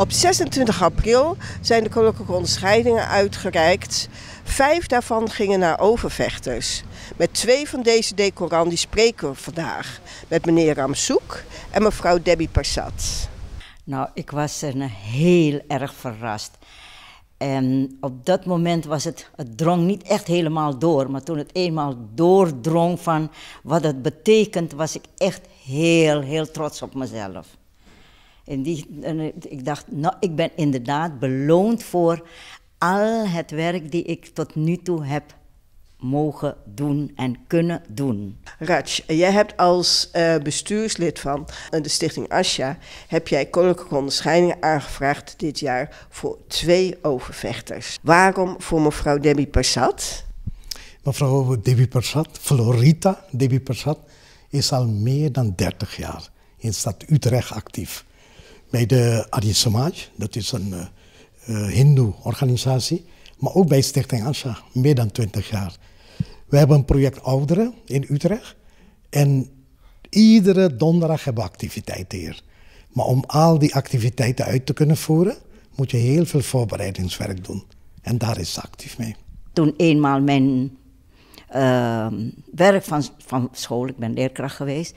Op 26 april zijn de koninklijke onderscheidingen uitgereikt. Vijf daarvan gingen naar overvechters. Met twee van deze decoranten spreken we vandaag. Met meneer Ramsoek en mevrouw Debbie Persat. Nou, ik was een nou heel erg verrast. En op dat moment was het, het drong niet echt helemaal door. Maar toen het eenmaal doordrong van wat het betekent, was ik echt heel, heel trots op mezelf die, eh, ik dacht, nou, ik ben inderdaad beloond voor al het werk die ik tot nu toe heb mogen doen en kunnen doen. Raj, jij hebt als eh, bestuurslid van eh, de stichting Asja... heb jij koninklijke onderscheidingen aangevraagd dit jaar voor twee overvechters. Waarom voor mevrouw Debbie Persat? Mevrouw Debbie Persat, Florita Debbie Persat... is al meer dan 30 jaar in stad Utrecht actief bij de Adi Samaj, dat is een uh, eh, eh, Hindoe-organisatie, maar ook bij Stichting Asha, meer dan 20 jaar. We hebben een project Ouderen in Utrecht en iedere donderdag hebben we activiteiten hier. Maar om al die activiteiten uit te kunnen voeren, moet je heel veel voorbereidingswerk doen. En daar is ze actief mee. Toen eenmaal mijn ehm, werk van, van school, ik ben leerkracht geweest,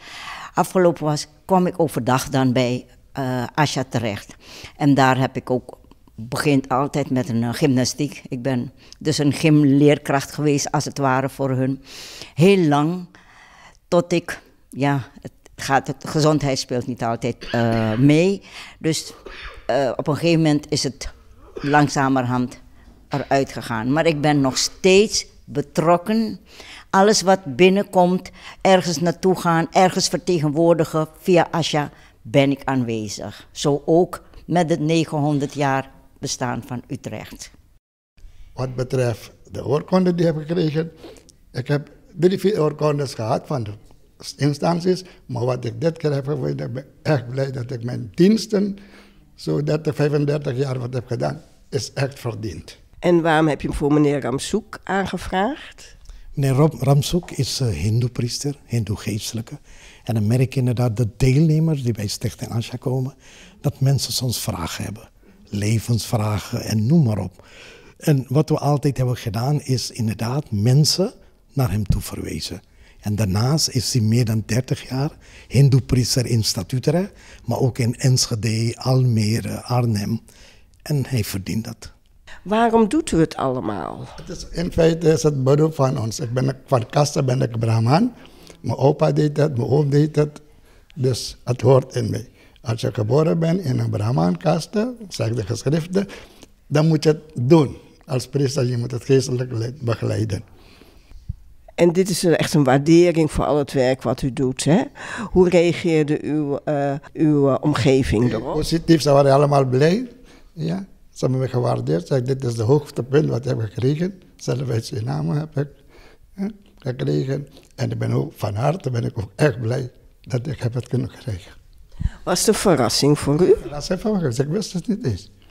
afgelopen was, kwam ik overdag dan bij uh, eh, Asja terecht. En daar heb ik ook begint altijd met een eh, gymnastiek. Ik ben dus een gymleerkracht geweest, als het ware, voor hun. Heel lang, tot ik, ja, het gaat, het, gezondheid speelt niet altijd eh, mee. Dus op een gegeven moment is het langzamerhand eruit gegaan. Maar ik ben nog steeds betrokken. Alles wat binnenkomt, ergens naartoe gaan, ergens vertegenwoordigen via Asja, ben ik aanwezig. Zo ook met het 900 jaar bestaan van Utrecht. Wat betreft de oorkonde die ik heb gekregen, ik heb drie, vier oorkondes gehad van de instanties, maar wat ik dit keer heb gevoeld, ik ben echt blij dat ik mijn diensten, zo 30, 35 jaar wat heb gedaan, is echt verdiend. En waarom heb je voor meneer Ramsoek aangevraagd? Meneer Ramsoek is uh, eh, hindoe priester, hindoe geestelijke. En dan merk je inderdaad dat deelnemers die bij Stichting Asja komen, dat mensen soms vragen hebben. Levensvragen en noem maar op. En wat we altijd hebben gedaan is inderdaad mensen naar hem toe verwezen. En daarnaast is hij meer dan 30 jaar hindoe-priester in Statutera, maar ook in Enschede, Almere, Arnhem. En hij verdient dat. Waarom doet u het allemaal? Het is, in feite is het beroep van ons. Ik ben, van kasten ben ik Brahman. Mijn opa deed dat, mijn oom deed dat. Dus het hoort in mij. Als je geboren bent in een Brahman-kaste, zeg de geschriften, dan moet je het doen. Als priester, je moet het geestelijk begeleiden. En dit is echt een waardering voor al het werk wat u doet. Hè? Hoe reageerde uw, eh, uw eh, omgeving eh, erop? Positief, ze waren allemaal blij. Ja. Ze hebben me gewaardeerd. Zeg, dit is de hoogtepunt wat ik heb gekregen. Zelf uit Suriname heb ik gekregen. En ik ben ook van harte ben ik ook echt blij dat ik heb het kunnen krijgen. Was de verrassing voor u? Verrassing voor mij, dus ik wist het niet eens.